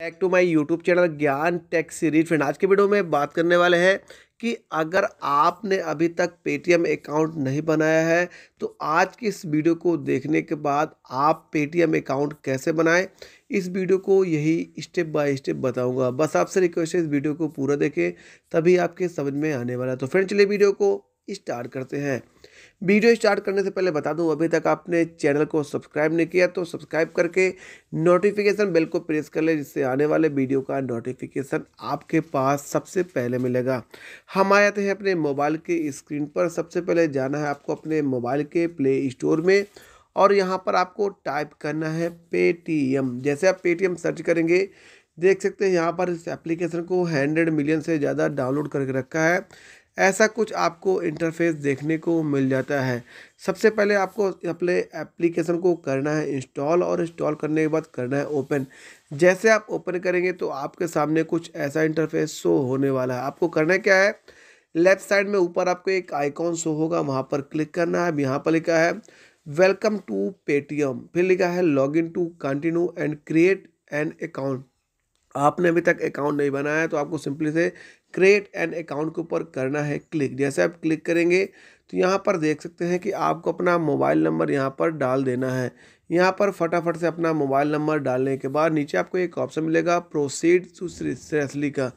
back to my YouTube channel Gyan tech series friend आज के video में बात करने वाले हैं कि अगर आपने अभी तक पेटीएम अकाउंट नहीं बनाया है तो आज की इस वीडियो को देखने के बाद आप पेटीएम अकाउंट कैसे बनाएं इस वीडियो को यही स्टेप बाय स्टेप बताऊंगा बस आपसे रिक्वेस्ट है इस वीडियो को पूरा देखें तभी आपके समझ में आने वाला तो फ्रेंड चलिए वीडियो को स्टार्ट करते हैं वीडियो स्टार्ट करने से पहले बता दूं अभी तक आपने चैनल को सब्सक्राइब नहीं किया तो सब्सक्राइब करके नोटिफिकेशन बेल को प्रेस कर ले जिससे आने वाले वीडियो का नोटिफिकेशन आपके पास सबसे पहले मिलेगा हम आ जाते हैं अपने मोबाइल के स्क्रीन पर सबसे पहले जाना है आपको अपने मोबाइल के प्ले स्टोर में और यहाँ पर आपको टाइप करना है पेटीएम जैसे आप पेटीएम सर्च करेंगे देख सकते हैं यहाँ पर इस एप्लीकेशन को हंड्रेड मिलियन से ज़्यादा डाउनलोड करके रखा है ऐसा कुछ आपको इंटरफेस देखने को मिल जाता है सबसे पहले आपको अपने एप्लीकेशन को करना है इंस्टॉल और इंस्टॉल करने के बाद करना है ओपन जैसे आप ओपन करेंगे तो आपके सामने कुछ ऐसा इंटरफेस शो होने वाला है आपको करना क्या है लेफ्ट साइड में ऊपर आपको एक आइकॉन शो होगा वहाँ पर क्लिक करना है अब यहाँ पर लिखा है वेलकम टू पेटीएम फिर लिखा है log in to continue and create an account आपने अभी तक अकाउंट नहीं बनाया है तो आपको सिंपली से क्रिएट एन अकाउंट के ऊपर करना है क्लिक जैसे आप क्लिक करेंगे तो यहाँ पर देख सकते हैं कि आपको अपना मोबाइल नंबर यहाँ पर डाल देना है यहाँ पर फटाफट से अपना मोबाइल नंबर डालने के बाद नीचे आपको एक ऑप्शन मिलेगा प्रोसीड टू सीरियसली का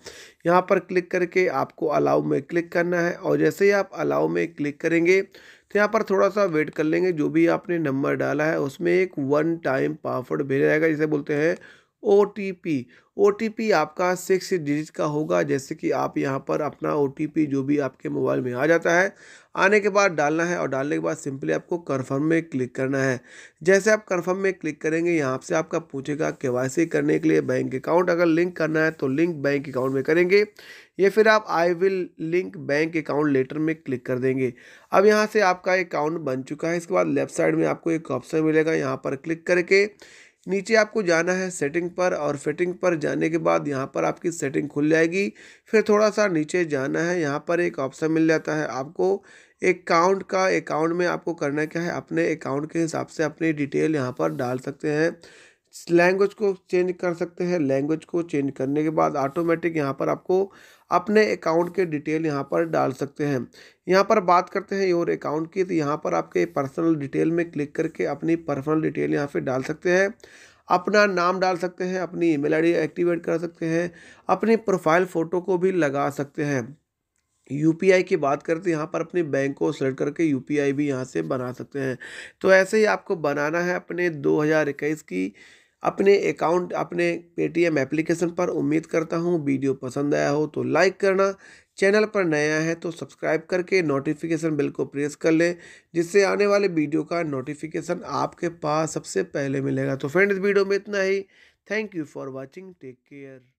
यहाँ पर क्लिक करके आपको अलाउ में क्लिक करना है और जैसे ही आप अलाउ में क्लिक करेंगे तो यहाँ पर थोड़ा सा वेट कर लेंगे जो भी आपने नंबर डाला है उसमें एक वन टाइम पासवर्ड भेजा जाएगा जिसे बोलते हैं O T P O T P आपका सिक्स डिजिट का होगा जैसे कि आप यहाँ पर अपना ओ टी पी जो भी आपके मोबाइल में आ जाता है आने के बाद डालना है और डालने के बाद सिंपली आपको कन्फर्म में क्लिक करना है जैसे आप कन्फर्म में क्लिक करेंगे यहाँ से आपका पूछेगा के वाई सी करने के लिए बैंक अकाउंट अगर लिंक करना है तो लिंक बैंक अकाउंट में करेंगे या फिर आप I will link bank account later में क्लिक कर देंगे अब यहाँ से आपका अकाउंट बन चुका है इसके बाद लेफ्ट साइड में आपको एक ऑप्शन मिलेगा यहाँ पर क्लिक करके नीचे आपको जाना है सेटिंग पर और फिटिंग पर जाने के बाद यहाँ पर आपकी सेटिंग खुल जाएगी फिर थोड़ा सा नीचे जाना है यहाँ पर एक ऑप्शन मिल जाता है आपको अकाउंट का अकाउंट में आपको करना क्या है अपने अकाउंट के हिसाब से अपनी डिटेल यहाँ पर डाल सकते हैं लैंग्वेज को चेंज कर सकते हैं लैंग्वेज को चेंज करने के बाद ऑटोमेटिक यहाँ पर आपको अपने अकाउंट के डिटेल यहाँ पर डाल सकते हैं यहाँ पर बात करते हैं योर अकाउंट की तो यहाँ पर आपके पर्सनल डिटेल में क्लिक करके अपनी पर्सनल डिटेल यहाँ पर डाल सकते हैं अपना नाम डाल सकते हैं अपनी ईमेल आईडी एक्टिवेट कर सकते हैं अपनी प्रोफाइल फ़ोटो को भी लगा सकते हैं यू की बात करते हैं तो यहाँ पर अपने बैंक को सेलेक्ट करके यू भी यहाँ से बना सकते हैं तो ऐसे ही आपको बनाना है अपने दो की अपने अकाउंट अपने पेटीएम एप्लीकेशन पर उम्मीद करता हूँ वीडियो पसंद आया हो तो लाइक करना चैनल पर नया है तो सब्सक्राइब करके नोटिफिकेशन बिल को प्रेस कर लें जिससे आने वाले वीडियो का नोटिफिकेशन आपके पास सबसे पहले मिलेगा तो फ्रेंड इस वीडियो में इतना ही thank you for watching take care